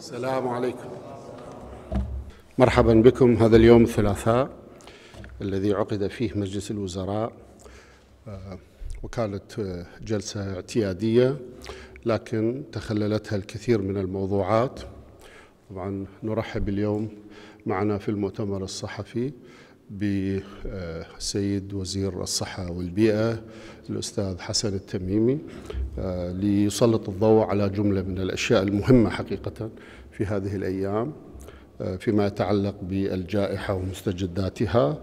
السلام عليكم مرحبا بكم هذا اليوم الثلاثاء الذي عقد فيه مجلس الوزراء آه، وكانت آه، جلسة اعتيادية لكن تخللتها الكثير من الموضوعات طبعا نرحب اليوم معنا في المؤتمر الصحفي بالسيد وزير الصحة والبيئة الأستاذ حسن التميمي آه، ليسلط الضوء على جملة من الأشياء المهمة حقيقة في هذه الأيام آه، فيما يتعلق بالجائحة ومستجداتها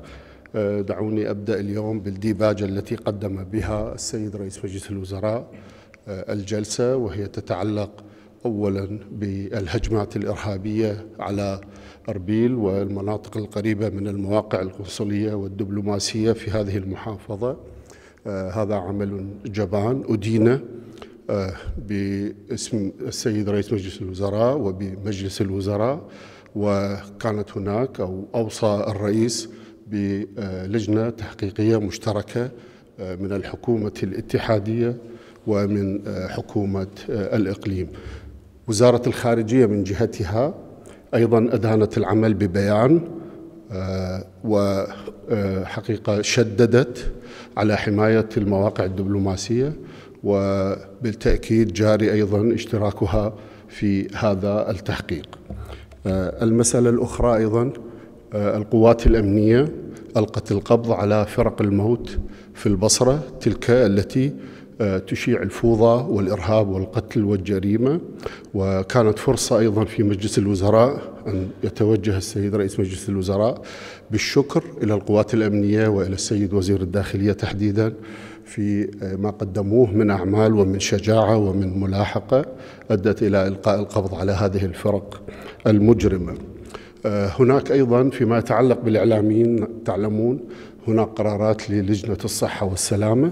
آه، دعوني أبدأ اليوم بالديباجة التي قدم بها السيد رئيس مجلس الوزراء الجلسة وهي تتعلق أولا بالهجمات الإرهابية على أربيل والمناطق القريبة من المواقع القنصلية والدبلوماسية في هذه المحافظة آه، هذا عمل جبان أدين آه، باسم السيد رئيس مجلس الوزراء وبمجلس الوزراء وكانت هناك أو أوصى الرئيس بلجنة تحقيقية مشتركة آه، من الحكومة الاتحادية ومن حكومة الإقليم وزارة الخارجية من جهتها أيضا أدانت العمل ببيان آه، وحقيقة شددت على حماية المواقع الدبلوماسية وبالتأكيد جاري أيضا اشتراكها في هذا التحقيق آه، المسألة الأخرى أيضا آه، القوات الأمنية ألقت القبض على فرق الموت في البصرة تلك التي آه، تشيع الفوضى والإرهاب والقتل والجريمة وكانت فرصة أيضا في مجلس الوزراء أن يتوجه السيد رئيس مجلس الوزراء بالشكر إلى القوات الأمنية وإلى السيد وزير الداخلية تحديدا في آه، ما قدموه من أعمال ومن شجاعة ومن ملاحقة أدت إلى إلقاء القبض على هذه الفرق المجرمة آه، هناك أيضا فيما يتعلق بالإعلاميين تعلمون هناك قرارات للجنة الصحة والسلامة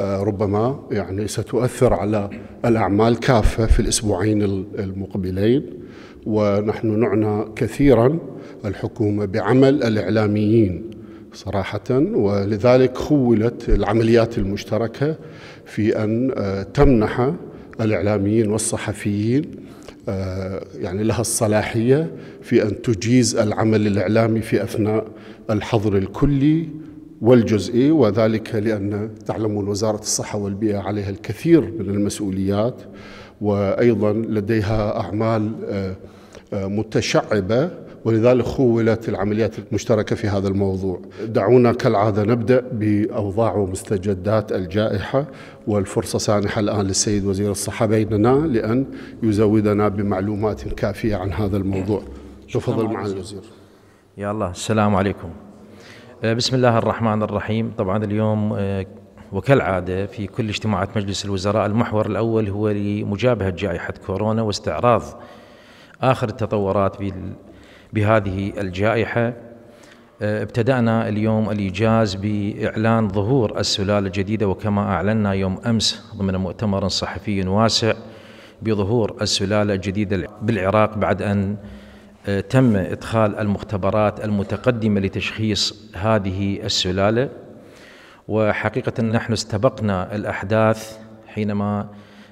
آه، ربما يعني ستؤثر على الأعمال كافة في الأسبوعين المقبلين ونحن نعنى كثيرا الحكومة بعمل الإعلاميين صراحة ولذلك خولت العمليات المشتركة في أن آه، تمنح الإعلاميين والصحفيين آه، يعني لها الصلاحية في أن تجيز العمل الإعلامي في أثناء الحظر الكلي والجزئي وذلك لأن تعلمون وزارة الصحة والبيئة عليها الكثير من المسؤوليات وأيضا لديها أعمال آه، آه، متشعبة ولذلك خولت العمليات المشتركة في هذا الموضوع دعونا كالعادة نبدأ بأوضاع ومستجدات الجائحة والفرصة سانحة الآن للسيد وزير الصحة بيننا لأن يزودنا بمعلومات كافية عن هذا الموضوع تفضل معالي الوزير يا الله السلام عليكم آه، بسم الله الرحمن الرحيم طبعا اليوم آه، وكالعادة في كل اجتماعات مجلس الوزراء المحور الأول هو لمجابهة جائحة كورونا واستعراض آخر التطورات بهذه الجائحة آه، ابتدأنا اليوم الإيجاز بإعلان ظهور السلالة الجديدة وكما أعلنا يوم أمس ضمن مؤتمر صحفي واسع بظهور السلالة الجديدة بالعراق بعد أن آه، تم إدخال المختبرات المتقدمة لتشخيص هذه السلالة وحقيقة نحن استبقنا الأحداث حينما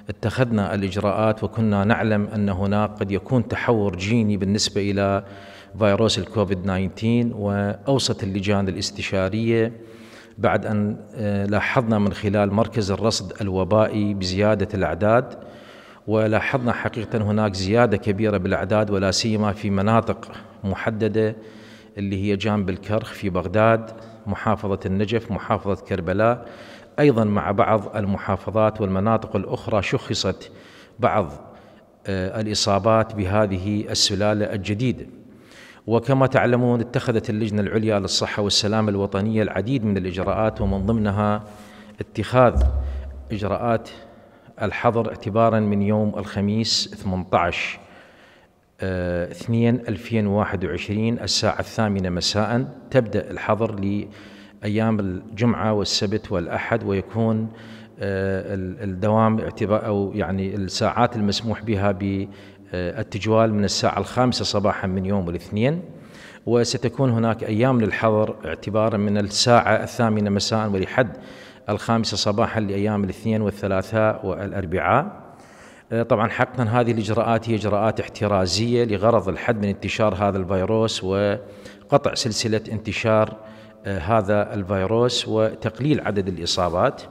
اتخذنا الإجراءات وكنا نعلم أن هناك قد يكون تحور جيني بالنسبة إلى فيروس الكوفيد 19 وأوصت اللجان الاستشارية بعد أن آه، لاحظنا من خلال مركز الرصد الوبائي بزيادة الأعداد ولاحظنا حقيقة هناك زيادة كبيرة بالأعداد ولا سيما في مناطق محددة اللي هي جانب الكرخ في بغداد محافظة النجف محافظة كربلاء أيضا مع بعض المحافظات والمناطق الأخرى شخصت بعض آه، الإصابات بهذه السلالة الجديدة وكما تعلمون اتخذت اللجنة العليا للصحة والسلامة الوطنية العديد من الإجراءات ومن ضمنها اتخاذ إجراءات الحظر اعتبارا من يوم الخميس 18 2 2021 الساعة الثامنة مساء تبدأ الحظر لأيام الجمعة والسبت والأحد ويكون آه، الدوام اعتبار أو يعني الساعات المسموح بها بالتجوال آه، من الساعة الخامسة صباحا من يوم الاثنين وستكون هناك أيام للحظر اعتبارا من الساعة الثامنة مساء ولحد الخامسة صباحا لأيام الاثنين والثلاثاء والأربعاء آه، طبعا حقا هذه الإجراءات هي إجراءات احترازية لغرض الحد من انتشار هذا الفيروس وقطع سلسلة انتشار آه، هذا الفيروس وتقليل عدد الإصابات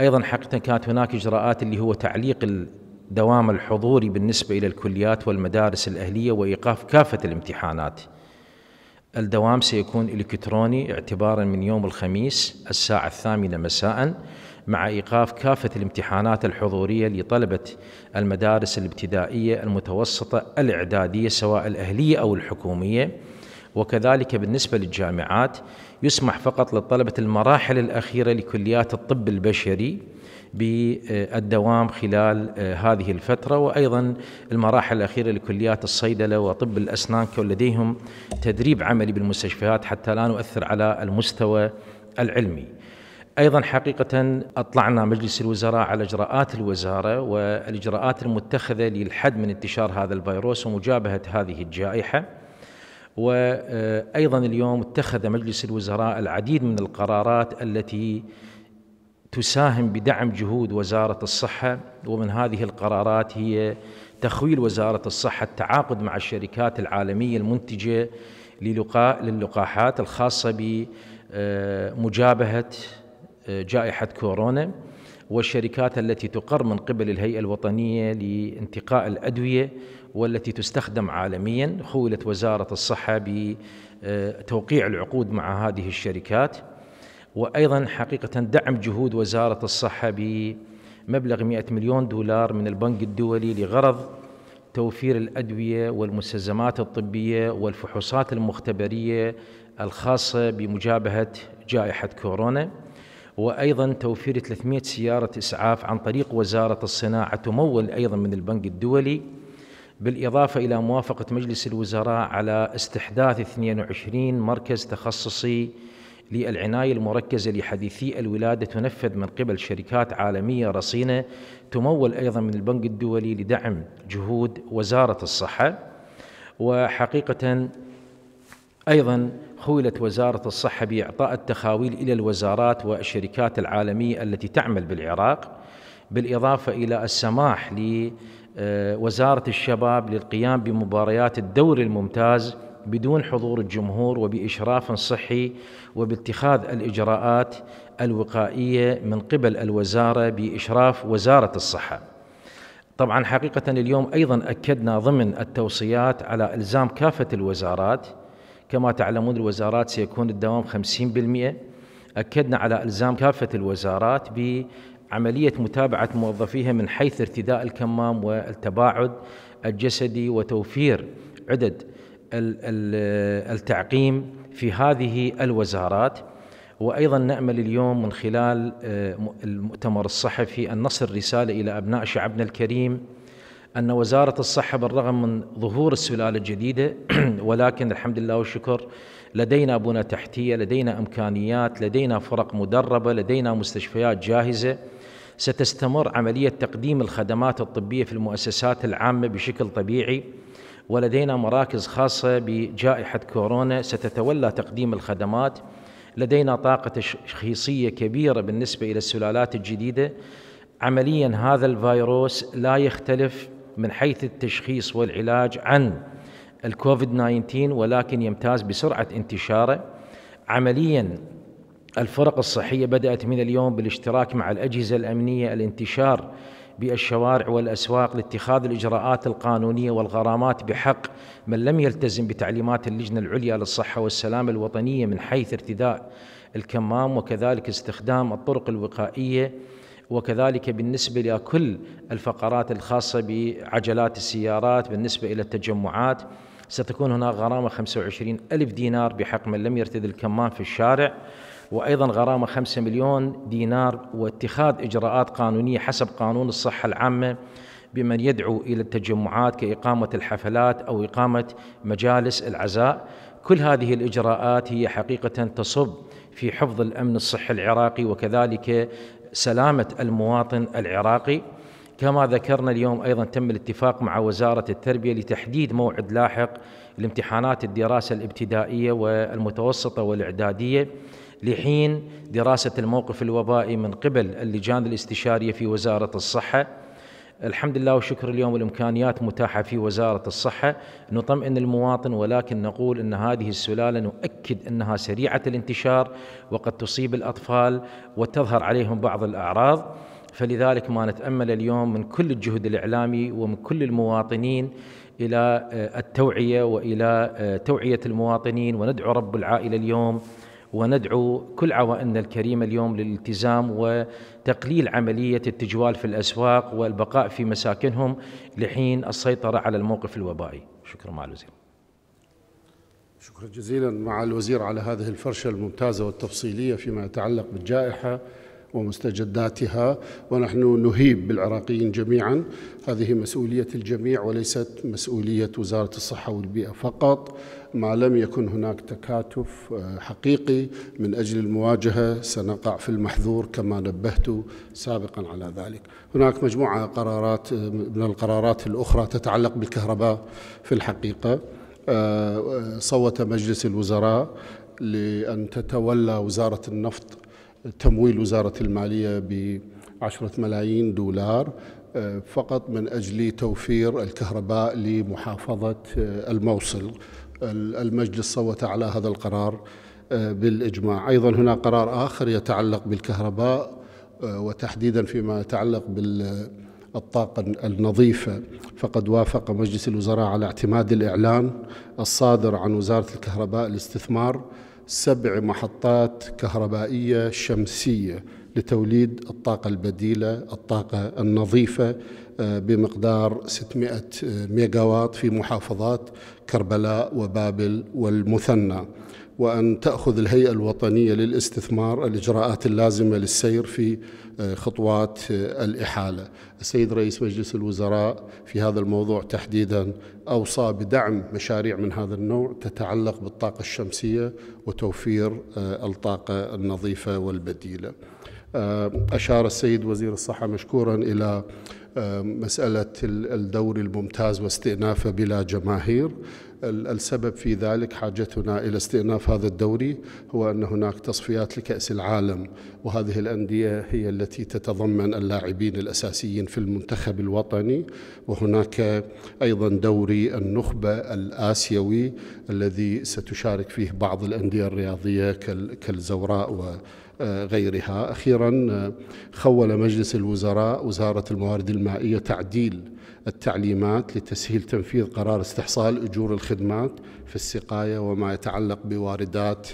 أيضا حقا كانت هناك إجراءات اللي هو تعليق الدوام الحضوري بالنسبة إلى الكليات والمدارس الأهلية وإيقاف كافة الامتحانات الدوام سيكون إلكتروني اعتبارا من يوم الخميس الساعة الثامنة مساء مع إيقاف كافة الامتحانات الحضورية لطلبة المدارس الابتدائية المتوسطة الإعدادية سواء الأهلية أو الحكومية وكذلك بالنسبة للجامعات يسمح فقط لطلبة المراحل الأخيرة لكليات الطب البشري بالدوام خلال آه، هذه الفترة وأيضا المراحل الأخيرة لكليات الصيدلة وطب الأسنان كون لديهم تدريب عملي بالمستشفيات حتى لا نؤثر على المستوى العلمي ايضا حقيقه اطلعنا مجلس الوزراء على اجراءات الوزاره والاجراءات المتخذه للحد من انتشار هذا الفيروس ومجابهه هذه الجائحه. وايضا اليوم اتخذ مجلس الوزراء العديد من القرارات التي تساهم بدعم جهود وزارة الصحة ومن هذه القرارات هي تخويل وزارة الصحة التعاقد مع الشركات العالمية المنتجة للقاحات الخاصة بمجابهة آه، آه، جائحة كورونا والشركات التي تقر من قبل الهيئة الوطنية لانتقاء الأدوية والتي تستخدم عالميا خولت وزارة الصحة بتوقيع آه، العقود مع هذه الشركات وأيضا حقيقة دعم جهود وزارة الصحة بمبلغ 100 مليون دولار من البنك الدولي لغرض توفير الأدوية والمستلزمات الطبية والفحوصات المختبرية الخاصة بمجابهة جائحة كورونا وأيضا توفير 300 سيارة إسعاف عن طريق وزارة الصناعة تمول أيضا من البنك الدولي بالإضافة إلى موافقة مجلس الوزراء على استحداث 22 مركز تخصصي للعناية المركزة لحديثي الولادة تنفذ من قبل شركات عالمية رصينة تمول أيضا من البنك الدولي لدعم جهود وزارة الصحة وحقيقة أيضا خولت وزارة الصحة بإعطاء التخاويل إلى الوزارات والشركات العالمية التي تعمل بالعراق بالإضافة إلى السماح لوزارة الشباب للقيام بمباريات الدوري الممتاز بدون حضور الجمهور وبإشراف صحي وباتخاذ الإجراءات الوقائية من قبل الوزارة بإشراف وزارة الصحة طبعا حقيقة اليوم أيضا أكدنا ضمن التوصيات على إلزام كافة الوزارات كما تعلمون الوزارات سيكون الدوام 50% أكدنا على إلزام كافة الوزارات بعملية متابعة موظفيها من حيث ارتداء الكمام والتباعد الجسدي وتوفير عدد التعقيم في هذه الوزارات وايضا نامل اليوم من خلال آه، المؤتمر الصحفي ان نصل رساله الى ابناء شعبنا الكريم ان وزاره الصحه بالرغم من ظهور السلاله الجديده ولكن الحمد لله والشكر لدينا بنى تحتيه، لدينا امكانيات، لدينا فرق مدربه، لدينا مستشفيات جاهزه. ستستمر عمليه تقديم الخدمات الطبيه في المؤسسات العامه بشكل طبيعي. ولدينا مراكز خاصة بجائحة كورونا ستتولى تقديم الخدمات لدينا طاقة تشخيصية كبيرة بالنسبة إلى السلالات الجديدة عمليا هذا الفيروس لا يختلف من حيث التشخيص والعلاج عن الكوفيد 19 ولكن يمتاز بسرعة انتشاره عمليا الفرق الصحية بدأت من اليوم بالاشتراك مع الأجهزة الأمنية الانتشار بالشوارع والأسواق لاتخاذ الإجراءات القانونية والغرامات بحق من لم يلتزم بتعليمات اللجنة العليا للصحة والسلامة الوطنية من حيث ارتداء الكمام وكذلك استخدام الطرق الوقائية وكذلك بالنسبة لكل الفقرات الخاصة بعجلات السيارات بالنسبة إلى التجمعات ستكون هناك غرامة 25 ألف دينار بحق من لم يرتدي الكمام في الشارع وأيضا غرامة 5 مليون دينار واتخاذ إجراءات قانونية حسب قانون الصحة العامة بمن يدعو إلى التجمعات كإقامة الحفلات أو إقامة مجالس العزاء كل هذه الإجراءات هي حقيقة تصب في حفظ الأمن الصحي العراقي وكذلك سلامة المواطن العراقي كما ذكرنا اليوم أيضا تم الاتفاق مع وزارة التربية لتحديد موعد لاحق لامتحانات الدراسة الابتدائية والمتوسطة والإعدادية لحين دراسة الموقف الوبائي من قبل اللجان الاستشارية في وزارة الصحة الحمد لله وشكر اليوم الإمكانيات متاحة في وزارة الصحة نطمئن المواطن ولكن نقول أن هذه السلالة نؤكد أنها سريعة الانتشار وقد تصيب الأطفال وتظهر عليهم بعض الأعراض فلذلك ما نتأمل اليوم من كل الجهد الإعلامي ومن كل المواطنين إلى آه، التوعية وإلى آه، توعية المواطنين وندعو رب العائلة اليوم وندعو كل عوائلنا الكريمة اليوم للالتزام وتقليل عملية التجوال في الأسواق والبقاء في مساكنهم لحين السيطرة على الموقف الوبائي شكرا مع الوزير شكرا جزيلا مع الوزير على هذه الفرشة الممتازة والتفصيلية فيما يتعلق بالجائحة ومستجداتها ونحن نهيب بالعراقيين جميعا هذه مسؤولية الجميع وليست مسؤولية وزارة الصحة والبيئة فقط ما لم يكن هناك تكاتف آه، حقيقي من أجل المواجهة سنقع في المحذور كما نبهت سابقا على ذلك هناك مجموعة قرارات آه، من القرارات الأخرى تتعلق بالكهرباء في الحقيقة آه، صوت مجلس الوزراء لأن تتولى وزارة النفط تمويل وزارة المالية بعشرة ملايين دولار آه، فقط من أجل توفير الكهرباء لمحافظة آه، الموصل المجلس صوت على هذا القرار آه، بالإجماع أيضا هنا قرار آخر يتعلق بالكهرباء وتحديدا فيما يتعلق بال الطاقة النظيفة فقد وافق مجلس الوزراء على اعتماد الإعلان الصادر عن وزارة الكهرباء الاستثمار سبع محطات كهربائية شمسية لتوليد الطاقة البديلة الطاقة النظيفة آه، بمقدار 600 ميجاوات في محافظات كربلاء وبابل والمثنى وأن تأخذ الهيئة الوطنية للاستثمار الإجراءات اللازمة للسير في آه، خطوات آه، الإحالة السيد رئيس مجلس الوزراء في هذا الموضوع تحديدا أوصى بدعم مشاريع من هذا النوع تتعلق بالطاقة الشمسية وتوفير آه، الطاقة النظيفة والبديلة أشار السيد وزير الصحة مشكورا إلى مسألة الدوري الممتاز واستئنافه بلا جماهير السبب في ذلك حاجتنا إلى استئناف هذا الدوري هو أن هناك تصفيات لكأس العالم وهذه الأندية هي التي تتضمن اللاعبين الأساسيين في المنتخب الوطني وهناك أيضا دوري النخبة الآسيوي الذي ستشارك فيه بعض الأندية الرياضية كالزوراء و غيرها أخيرا خول مجلس الوزراء وزارة الموارد المائية تعديل التعليمات لتسهيل تنفيذ قرار استحصال أجور الخدمات في السقاية وما يتعلق بواردات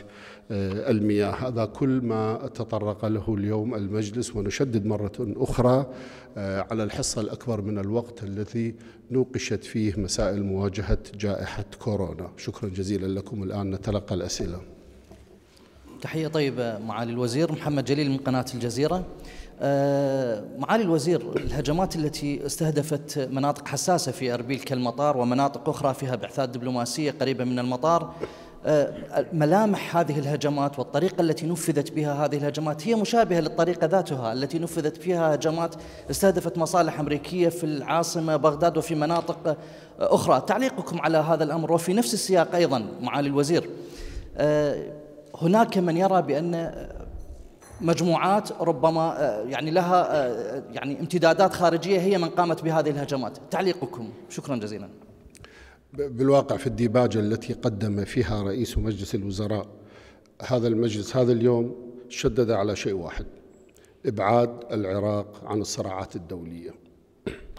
آه، المياه هذا كل ما تطرق له اليوم المجلس ونشدد مرة أخرى آه، على الحصة الأكبر من الوقت الذي نوقشت فيه مسائل مواجهة جائحة كورونا شكرا جزيلا لكم الآن نتلقى الأسئلة تحية طيبة معالي الوزير محمد جليل من قناة الجزيرة آه، معالي الوزير الهجمات التي استهدفت مناطق حساسة في أربيل كالمطار ومناطق أخرى فيها بعثات دبلوماسية قريبة من المطار آه، ملامح هذه الهجمات والطريقة التي نفذت بها هذه الهجمات هي مشابهة للطريقة ذاتها التي نفذت فيها هجمات استهدفت مصالح أمريكية في العاصمة بغداد وفي مناطق أخرى تعليقكم على هذا الأمر وفي نفس السياق أيضا معالي الوزير آه، هناك من يرى بأن مجموعات ربما آه، يعني لها آه، يعني امتدادات خارجية هي من قامت بهذه الهجمات تعليقكم شكرا جزيلا بالواقع في الديباجة التي قدم فيها رئيس مجلس الوزراء هذا المجلس هذا اليوم شدد على شيء واحد إبعاد العراق عن الصراعات الدولية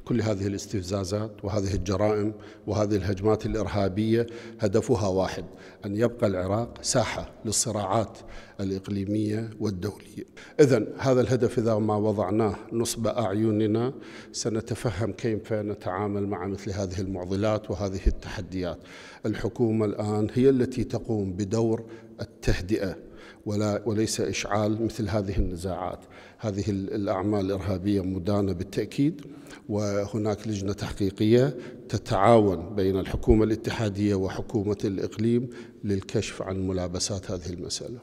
كل هذه الاستفزازات وهذه الجرائم وهذه الهجمات الارهابيه هدفها واحد ان يبقى العراق ساحه للصراعات الاقليميه والدوليه. اذا هذا الهدف اذا ما وضعناه نصب اعيننا سنتفهم كيف نتعامل مع مثل هذه المعضلات وهذه التحديات. الحكومه الان هي التي تقوم بدور التهدئه ولا وليس إشعال مثل هذه النزاعات هذه الأعمال الإرهابية مدانة بالتأكيد وهناك لجنة تحقيقية تتعاون بين الحكومة الاتحادية وحكومة الإقليم للكشف عن ملابسات هذه المسألة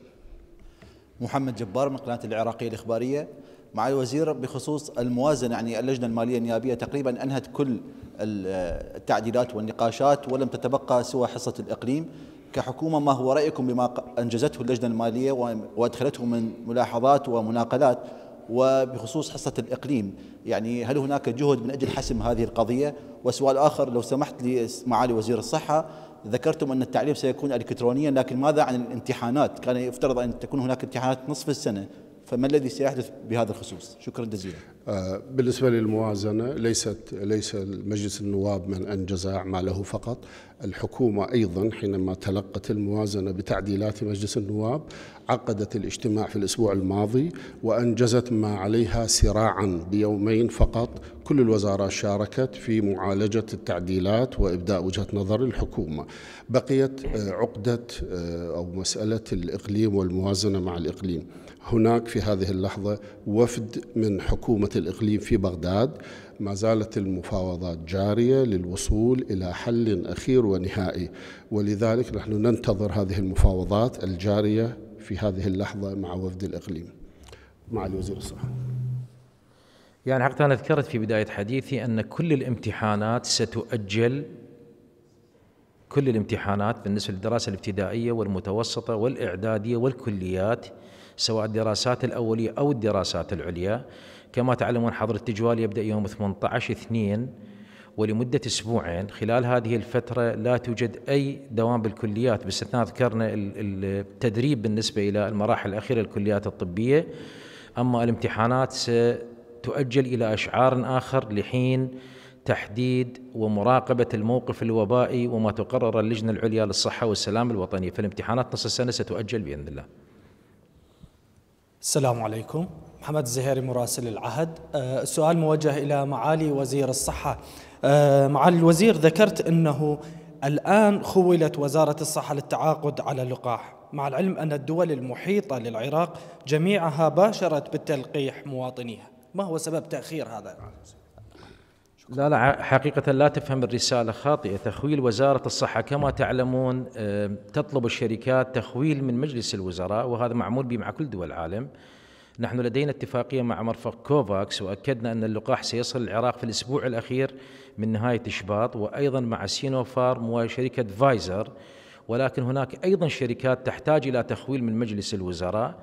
محمد جبار من قناة العراقية الإخبارية مع الوزير بخصوص الموازنة يعني اللجنة المالية النيابية تقريبا أنهت كل التعديلات والنقاشات ولم تتبقى سوى حصة الإقليم كحكومة ما هو رأيكم بما أنجزته اللجنة المالية وأدخلته من ملاحظات ومناقلات وبخصوص حصة الإقليم يعني هل هناك جهد من أجل حسم هذه القضية وسؤال آخر لو سمحت لي معالي وزير الصحة ذكرتم أن التعليم سيكون إلكترونيا لكن ماذا عن الامتحانات كان يفترض أن تكون هناك امتحانات نصف السنة فما الذي سيحدث بهذا الخصوص شكرا جزيلا آه، بالنسبة للموازنة ليست ليس مجلس النواب من أنجز أعماله فقط الحكومة أيضا حينما تلقت الموازنة بتعديلات مجلس النواب عقدت الاجتماع في الأسبوع الماضي وأنجزت ما عليها سراعا بيومين فقط كل الوزارات شاركت في معالجة التعديلات وإبداء وجهة نظر الحكومة بقيت آه، عقدة آه، أو مسألة الإقليم والموازنة مع الإقليم هناك في هذه اللحظة وفد من حكومة الإقليم في بغداد ما زالت المفاوضات جارية للوصول إلى حل أخير ونهائي ولذلك نحن ننتظر هذه المفاوضات الجارية في هذه اللحظة مع وفد الإقليم مع الوزير الصحة يعني حقيقة أنا ذكرت في بداية حديثي أن كل الامتحانات ستؤجل كل الامتحانات بالنسبة للدراسة الابتدائية والمتوسطة والإعدادية والكليات سواء الدراسات الأولية أو الدراسات العليا كما تعلمون حظر التجوال يبدأ يوم 18 2 ولمدة أسبوعين خلال هذه الفترة لا توجد أي دوام بالكليات باستثناء ذكرنا التدريب بالنسبة إلى المراحل الأخيرة الكليات الطبية أما الامتحانات ستؤجل إلى أشعار آخر لحين تحديد ومراقبة الموقف الوبائي وما تقرر اللجنة العليا للصحة والسلام الوطنية فالامتحانات نص السنة ستؤجل بإذن الله السلام عليكم محمد الزهيري مراسل العهد السؤال آه، موجه إلى معالي وزير الصحة آه، معالي الوزير ذكرت أنه الآن خولت وزارة الصحة للتعاقد على لقاح مع العلم أن الدول المحيطة للعراق جميعها باشرت بالتلقيح مواطنيها ما هو سبب تأخير هذا لا لا حقيقة لا تفهم الرسالة خاطئة تخويل وزارة الصحة كما تعلمون تطلب الشركات تخويل من مجلس الوزراء وهذا معمول به مع كل دول العالم نحن لدينا اتفاقية مع مرفق كوفاكس وأكدنا أن اللقاح سيصل العراق في الأسبوع الأخير من نهاية شباط وأيضا مع سينوفارم وشركة فايزر ولكن هناك أيضا شركات تحتاج إلى تخويل من مجلس الوزراء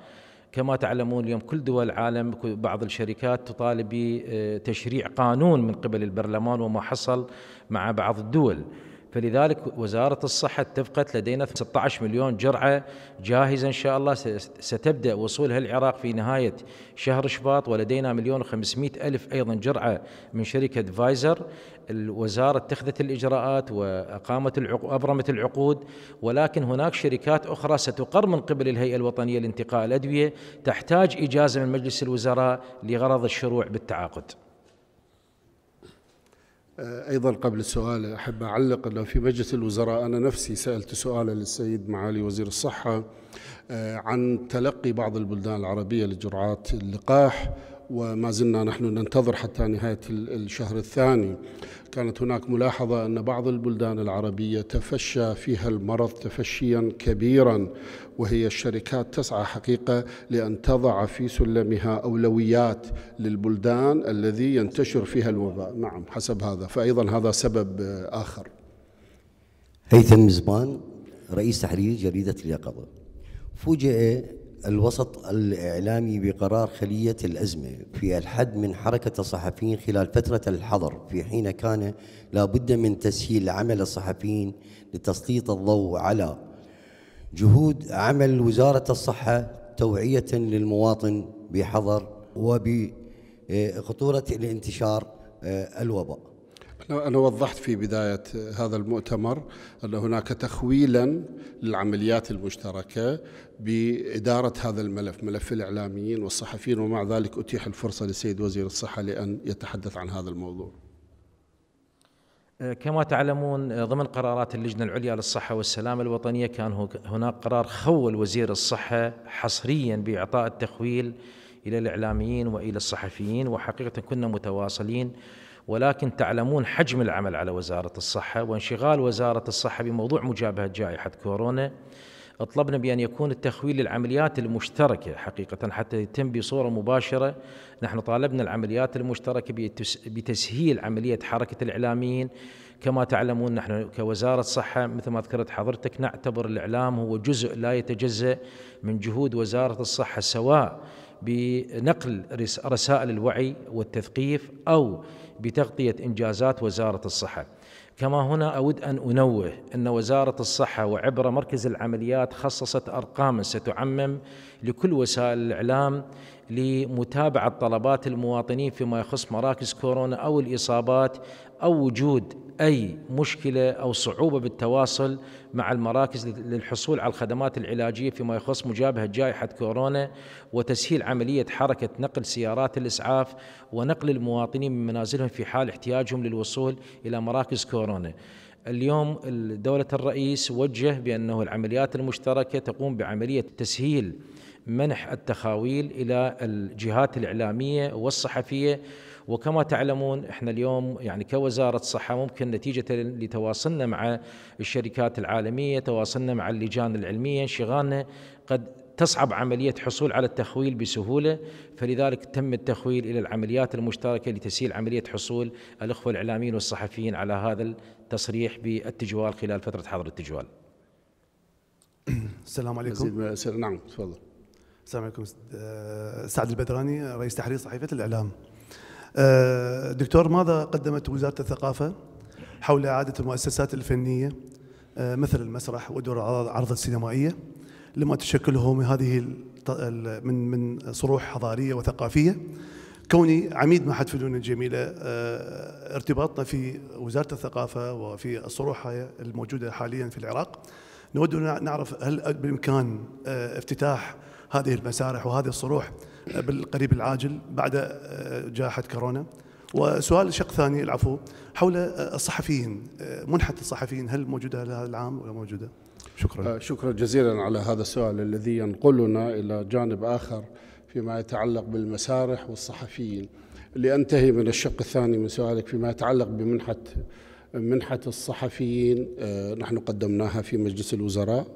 كما تعلمون اليوم كل دول العالم بعض الشركات تطالب بتشريع قانون من قبل البرلمان وما حصل مع بعض الدول فلذلك وزارة الصحة اتفقت لدينا 16 مليون جرعة جاهزة إن شاء الله ستبدأ وصولها العراق في نهاية شهر شباط ولدينا مليون و ألف أيضا جرعة من شركة فايزر الوزارة اتخذت الإجراءات وأقامت العقود أبرمت العقود ولكن هناك شركات أخرى ستقر من قبل الهيئة الوطنية لانتقاء الأدوية تحتاج إجازة من مجلس الوزراء لغرض الشروع بالتعاقد آه، أيضا قبل السؤال أحب أعلق أنه في مجلس الوزراء أنا نفسي سألت سؤالا للسيد معالي وزير الصحة آه، عن تلقي بعض البلدان العربية لجرعات اللقاح وما زلنا نحن ننتظر حتى نهاية الشهر الثاني كانت هناك ملاحظة أن بعض البلدان العربية تفشى فيها المرض تفشيا كبيرا وهي الشركات تسعى حقيقة لأن تضع في سلمها أولويات للبلدان الذي ينتشر فيها الوباء نعم حسب هذا فأيضا هذا سبب آخر هيثم زبان رئيس تحرير جريدة اليقظة فوجئ الوسط الإعلامي بقرار خلية الأزمة في الحد من حركة الصحفيين خلال فترة الحظر في حين كان لابد من تسهيل عمل الصحفيين لتسليط الضوء على جهود عمل وزارة الصحة توعية للمواطن بحظر وبخطورة الانتشار آه، الوباء أنا وضحت في بداية هذا المؤتمر أن هناك تخويلا للعمليات المشتركة بإدارة هذا الملف ملف الإعلاميين والصحفيين ومع ذلك أتيح الفرصة للسيد وزير الصحة لأن يتحدث عن هذا الموضوع أه، كما تعلمون أه، ضمن قرارات اللجنة العليا للصحة والسلامة الوطنية كان هناك قرار خول وزير الصحة حصريا بإعطاء التخويل إلى الإعلاميين وإلى الصحفيين وحقيقة كنا متواصلين ولكن تعلمون حجم العمل على وزارة الصحة وانشغال وزارة الصحة بموضوع مجابهة جائحة كورونا طلبنا بأن يكون التخويل للعمليات المشتركة حقيقة حتى يتم بصورة مباشرة نحن طالبنا العمليات المشتركة بتسهيل عملية حركة الإعلاميين كما تعلمون نحن كوزارة صحة مثل ما ذكرت حضرتك نعتبر الإعلام هو جزء لا يتجزأ من جهود وزارة الصحة سواء بنقل رسائل الوعي والتثقيف او بتغطيه انجازات وزاره الصحه. كما هنا اود ان انوه ان وزاره الصحه وعبر مركز العمليات خصصت ارقاما ستعمم لكل وسائل الاعلام لمتابعه طلبات المواطنين فيما يخص مراكز كورونا او الاصابات او وجود أي مشكلة أو صعوبة بالتواصل مع المراكز للحصول على الخدمات العلاجية فيما يخص مجابهة جائحة كورونا وتسهيل عملية حركة نقل سيارات الإسعاف ونقل المواطنين من منازلهم في حال احتياجهم للوصول إلى مراكز كورونا اليوم دولة الرئيس وجه بأنه العمليات المشتركة تقوم بعملية تسهيل منح التخاويل إلى الجهات الإعلامية والصحفية وكما تعلمون احنا اليوم يعني كوزاره صحه ممكن نتيجه لتواصلنا مع الشركات العالميه، تواصلنا مع اللجان العلميه، انشغالنا قد تصعب عملية حصول على التخويل بسهولة فلذلك تم التخويل إلى العمليات المشتركة لتسهيل عملية حصول الأخوة الإعلاميين والصحفيين على هذا التصريح بالتجوال خلال فترة حظر التجوال السلام عليكم نعم تفضل السلام عليكم آه، سعد البدراني رئيس تحرير صحيفة الإعلام آه، دكتور ماذا قدمت وزارة الثقافة حول إعادة المؤسسات الفنية آه، مثل المسرح ودور العرض السينمائية لما تشكله من هذه من من صروح حضارية وثقافية كوني عميد معهد فنون الجميلة آه، ارتباطنا في وزارة الثقافة وفي الصروح الموجودة حاليا في العراق نود نعرف هل بالإمكان افتتاح هذه المسارح وهذه الصروح بالقريب العاجل بعد آه، جائحة كورونا وسؤال شق ثاني العفو حول آه، الصحفيين آه، منحة الصحفيين هل موجودة هذا العام ولا موجودة؟ شكرا شكرا جزيلا على هذا السؤال الذي ينقلنا إلى جانب آخر فيما يتعلق بالمسارح والصحفيين لأنتهي من الشق الثاني من سؤالك فيما يتعلق بمنحة منحة الصحفيين نحن قدمناها في مجلس الوزراء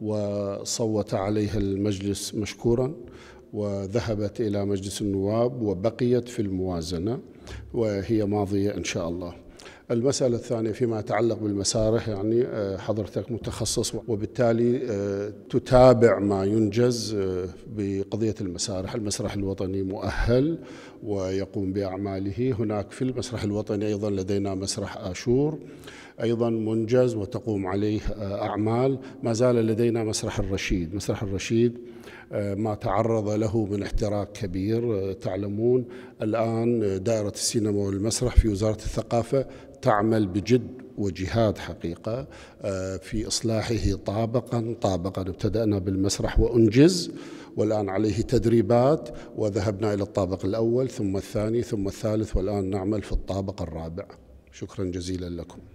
وصوت عليها المجلس مشكورا وذهبت إلى مجلس النواب وبقيت في الموازنة وهي ماضية إن شاء الله المسألة الثانية فيما يتعلق بالمسارح يعني آه، حضرتك متخصص وبالتالي آه، تتابع ما ينجز آه، بقضية المسارح المسرح الوطني مؤهل ويقوم بأعماله هناك في المسرح الوطني أيضا لدينا مسرح آشور أيضا منجز وتقوم عليه أعمال ما زال لدينا مسرح الرشيد مسرح الرشيد آه، ما تعرض له من احتراق كبير آه، تعلمون الآن دائرة السينما والمسرح في وزارة الثقافة تعمل بجد وجهاد حقيقة آه، في إصلاحه طابقا طابقا ابتدأنا بالمسرح وأنجز والآن عليه تدريبات وذهبنا إلى الطابق الأول ثم الثاني ثم الثالث والآن نعمل في الطابق الرابع شكرا جزيلا لكم